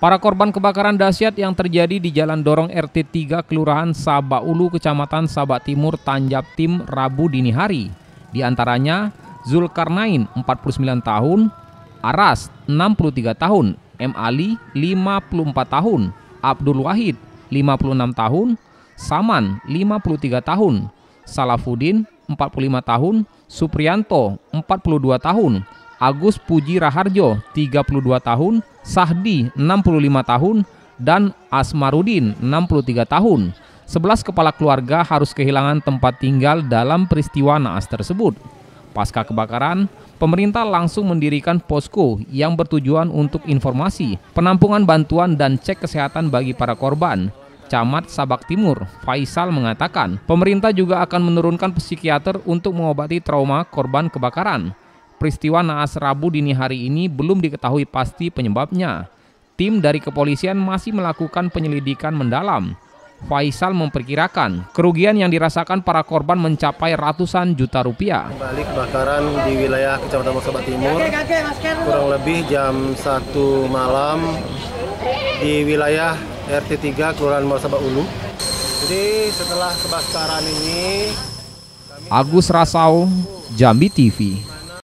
Para korban kebakaran dahsyat yang terjadi di Jalan Dorong RT 3 Kelurahan Sabak Ulu Kecamatan Sabak Timur Tanjab Tim Rabu dini hari. Di antaranya Zulkarnain 49 tahun, Aras 63 tahun, M Ali 54 tahun, Abdul Wahid 56 tahun, Saman 53 tahun, Salafuddin 45 tahun, Suprianto 42 tahun, Agus Puji Raharjo 32 tahun, Sahdi 65 tahun, dan Asmarudin 63 tahun. 11 kepala keluarga harus kehilangan tempat tinggal dalam peristiwa naas tersebut. Pasca kebakaran, pemerintah langsung mendirikan posko yang bertujuan untuk informasi, penampungan bantuan dan cek kesehatan bagi para korban. Camat Sabak Timur, Faisal mengatakan, pemerintah juga akan menurunkan psikiater untuk mengobati trauma korban kebakaran. Peristiwa naas Rabu dini hari ini belum diketahui pasti penyebabnya. Tim dari kepolisian masih melakukan penyelidikan mendalam. Faisal memperkirakan kerugian yang dirasakan para korban mencapai ratusan juta rupiah. Kembali kebakaran di wilayah Kecamatan Mosobat Timur, kurang lebih jam 1 malam di wilayah RT 3 Kelurahan Mosobat Ulu. Jadi setelah kebakaran ini... Agus Rasau, Jambi TV.